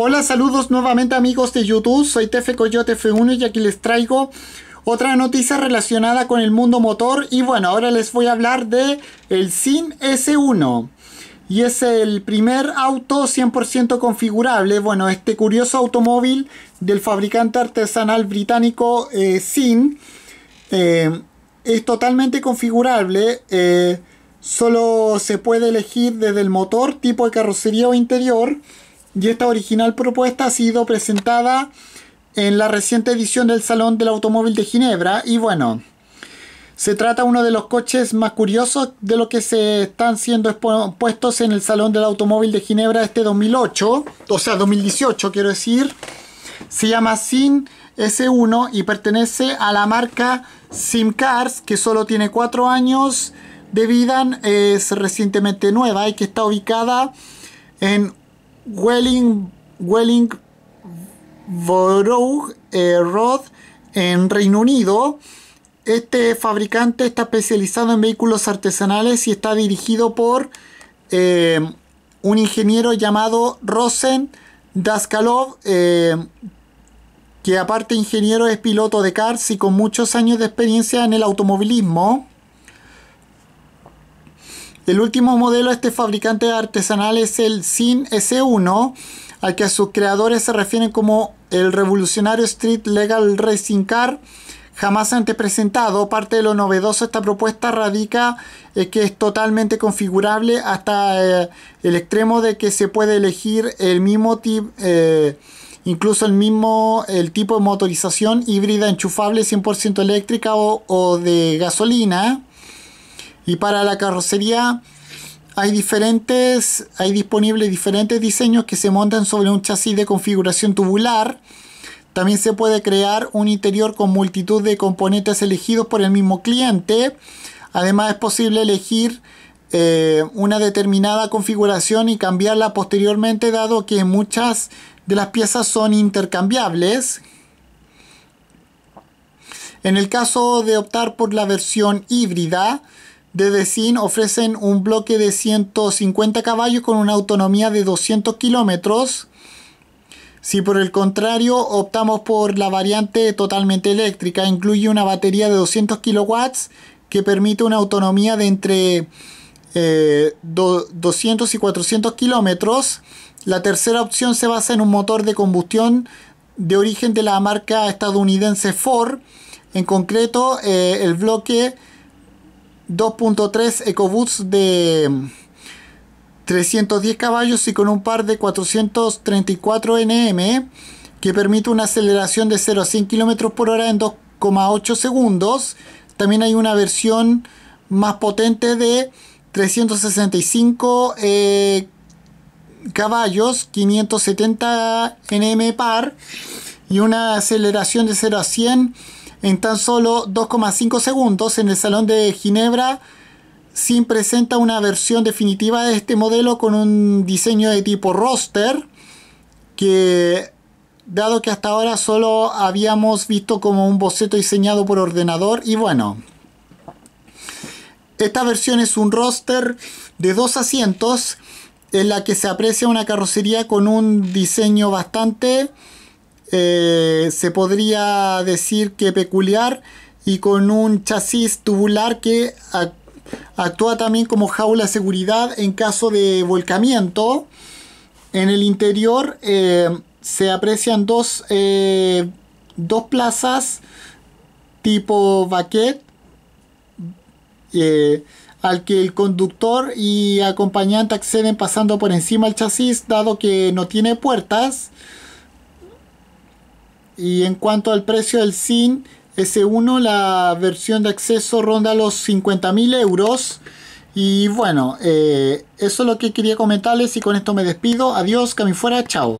Hola, saludos nuevamente amigos de YouTube, soy Tefe Coyote F1 y aquí les traigo otra noticia relacionada con el mundo motor y bueno, ahora les voy a hablar de el SIN S1 y es el primer auto 100% configurable, bueno, este curioso automóvil del fabricante artesanal británico eh, SIN eh, es totalmente configurable, eh, solo se puede elegir desde el motor, tipo de carrocería o interior y esta original propuesta ha sido presentada en la reciente edición del Salón del Automóvil de Ginebra y bueno, se trata uno de los coches más curiosos de lo que se están siendo puestos en el Salón del Automóvil de Ginebra este 2008, o sea 2018 quiero decir. Se llama SIN S1 y pertenece a la marca Sim Cars. que solo tiene 4 años de vida, es recientemente nueva y que está ubicada en Welling, Welling Road eh, en Reino Unido. Este fabricante está especializado en vehículos artesanales y está dirigido por eh, un ingeniero llamado Rosen Daskalov, eh, que aparte ingeniero es piloto de cars y con muchos años de experiencia en el automovilismo. El último modelo de este fabricante artesanal es el SIN S1, al que sus creadores se refieren como el revolucionario Street Legal Racing Car jamás antes presentado. Parte de lo novedoso de esta propuesta radica es que es totalmente configurable hasta eh, el extremo de que se puede elegir el mismo tipo, eh, incluso el mismo el tipo de motorización híbrida enchufable 100% eléctrica o de gasolina. Y para la carrocería hay diferentes, hay disponibles diferentes diseños que se montan sobre un chasis de configuración tubular. También se puede crear un interior con multitud de componentes elegidos por el mismo cliente. Además es posible elegir eh, una determinada configuración y cambiarla posteriormente dado que muchas de las piezas son intercambiables. En el caso de optar por la versión híbrida, de Decin ofrecen un bloque de 150 caballos con una autonomía de 200 kilómetros. Si por el contrario optamos por la variante totalmente eléctrica, incluye una batería de 200 kilowatts que permite una autonomía de entre 200 eh, y 400 kilómetros. La tercera opción se basa en un motor de combustión de origen de la marca estadounidense Ford. En concreto, eh, el bloque 2.3 EcoBoost de 310 caballos y con un par de 434 Nm que permite una aceleración de 0 a 100 km por hora en 2,8 segundos. También hay una versión más potente de 365 eh, caballos, 570 Nm par y una aceleración de 0 a 100 en tan solo 2,5 segundos en el Salón de Ginebra. Sim presenta una versión definitiva de este modelo con un diseño de tipo roster que dado que hasta ahora solo habíamos visto como un boceto diseñado por ordenador y bueno esta versión es un roster de dos asientos en la que se aprecia una carrocería con un diseño bastante eh, se podría decir que peculiar y con un chasis tubular que actúa también como jaula de seguridad en caso de volcamiento. En el interior eh, se aprecian dos, eh, dos plazas tipo baquet al que el conductor y acompañante acceden pasando por encima del chasis dado que no tiene puertas. Y en cuanto al precio del SIN S1, la versión de acceso ronda los 50.000 euros. Y bueno, eh, eso es lo que quería comentarles y con esto me despido. Adiós, que fuera, chao.